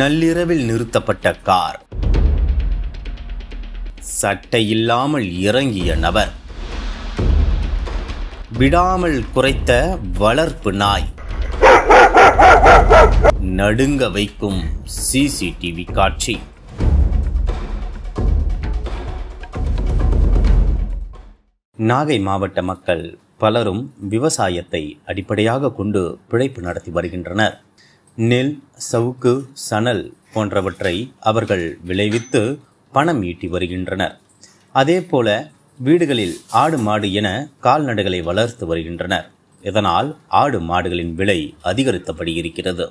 நள்ளிரவில் நிறுத்தப்பட்ட கார் சட்டை இல்லாமல் இறங்கிய நபர் விடாமல் குறைத்த வளர்ப்பு நாய் நடுங்க வைக்கும் சிசிடிவி காட்சி நாகை மாவட்ட மக்கள் பலரும் விவசாயத்தை அடிப்படையாக கொண்டு பிழைப்பு நடத்தி வருகின்றனர் நெல் சவுக்கு சணல் போன்றவற்றை அவர்கள் விளைவித்து பணம் ஈட்டி வருகின்றனர் அதேபோல வீடுகளில் ஆடு மாடு என கால்நடைகளை வளர்த்து வருகின்றனர் இதனால் ஆடு மாடுகளின் விலை அதிகரித்தபடி இருக்கிறது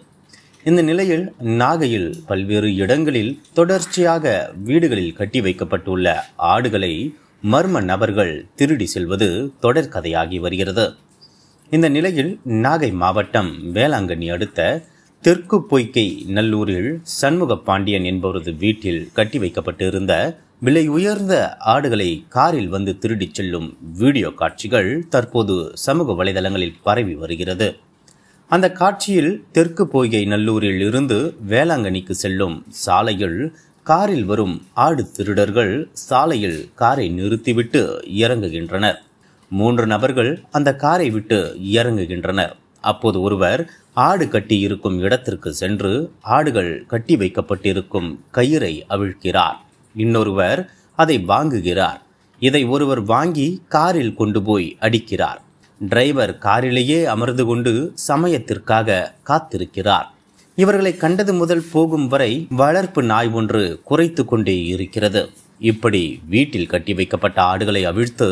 இந்த நிலையில் நாகையில் பல்வேறு இடங்களில் தொடர்ச்சியாக வீடுகளில் கட்டி வைக்கப்பட்டுள்ள ஆடுகளை மர்ம நபர்கள் திருடி செல்வது தொடர்கதையாகி வருகிறது இந்த நிலையில் நாகை மாவட்டம் வேளாங்கண்ணி அடுத்த தெற்கு பொய்க்கை நல்லூரில் சண்முக பாண்டியன் என்பவரது வீட்டில் கட்டி வைக்கப்பட்டு இருந்த விலை உயர்ந்த ஆடுகளை காரில் வந்து திருடிச் செல்லும் வீடியோ காட்சிகள் தற்போது சமூக வலைதளங்களில் பரவி வருகிறது அந்த காட்சியில் தெற்கு பொய்கை நல்லூரில் இருந்து வேளாங்கண்ணிக்கு செல்லும் சாலையில் காரில் வரும் ஆடு திருடர்கள் சாலையில் காரை நிறுத்திவிட்டு இறங்குகின்றனர் மூன்று நபர்கள் அந்த காரை விட்டு இறங்குகின்றனர் அப்போது ஒருவர் ஆடு கட்டி இருக்கும் இடத்திற்கு சென்று ஆடுகள் கட்டி வைக்கப்பட்டிருக்கும் கயிறை அவிழ்க்கிறார் இன்னொருவர் அதை வாங்குகிறார் இதை ஒருவர் வாங்கி காரில் கொண்டு போய் அடிக்கிறார் டிரைவர் காரிலேயே அமர்ந்து கொண்டு சமயத்திற்காக காத்திருக்கிறார் இவர்களை கண்டது முதல் போகும் வரை வளர்ப்பு நாய் ஒன்று குறைத்து கொண்டே இருக்கிறது இப்படி வீட்டில் கட்டி வைக்கப்பட்ட ஆடுகளை அவிழ்த்து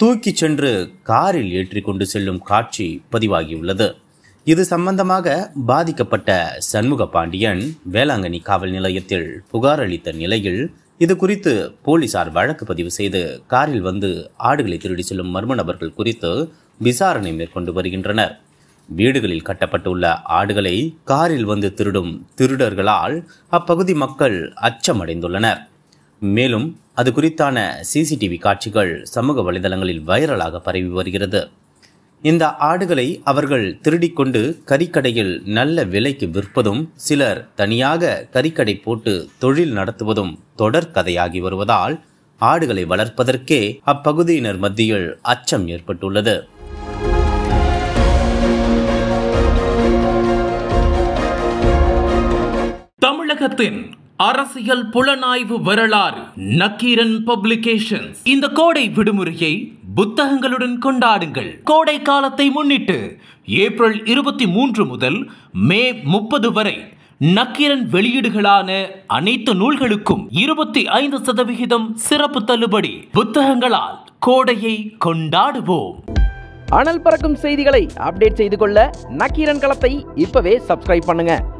தூக்கி சென்று காரில் ஏற்றி கொண்டு செல்லும் காட்சி பதிவாகியுள்ளது இது சம்பந்தமாக பாதிக்கப்பட்ட சண்முக பாண்டியன் வேளாங்கண்ணி காவல் நிலையத்தில் புகார் அளித்த நிலையில் இது குறித்து போலீசார் வழக்கு பதிவு செய்து காரில் வந்து ஆடுகளை திருடி செல்லும் மர்ம நபர்கள் குறித்து விசாரணை மேற்கொண்டு வருகின்றனர் வீடுகளில் கட்டப்பட்டுள்ள ஆடுகளை காரில் வந்து திருடும் திருடர்களால் அப்பகுதி மக்கள் அச்சமடைந்துள்ளனர் மேலும் அது குறித்தான சிசிடிவி காட்சிகள் சமூக வலைதளங்களில் வைரலாக பரவி வருகிறது இந்த ஆடுகளை அவர்கள் திருடிக்கொண்டு கறிக்கடையில் நல்ல விலைக்கு விற்பதும் சிலர் தனியாக கறிக்கடை போட்டு தொழில் நடத்துவதும் தொடர் கதையாகி வருவதால் ஆடுகளை வளர்ப்பதற்கே அப்பகுதியினர் மத்தியில் அச்சம் ஏற்பட்டுள்ளது தமிழகத்தின் அரசியல் புலனாய்வு வரலாறு நக்கீரன் பப்ளிகேஷன் இந்த கோடை விடுமுறையை புத்தகங்களுடன் கொண்டாடுங்கள் கோடை காலத்தை முன்னிட்டு ஏப்ரல் இருபத்தி மூன்று முதல் மே முப்பது வரை நக்கீரன் வெளியீடுகளான அனைத்து நூல்களுக்கும் இருபத்தி ஐந்து சதவிகிதம் சிறப்பு தள்ளுபடி புத்தகங்களால் கோடையை கொண்டாடுவோம் அனல் பறக்கும் செய்திகளை அப்டேட் செய்து கொள்ள நக்கீரன் களத்தை இப்பவே சப்ஸ்கிரைப் பண்ணுங்க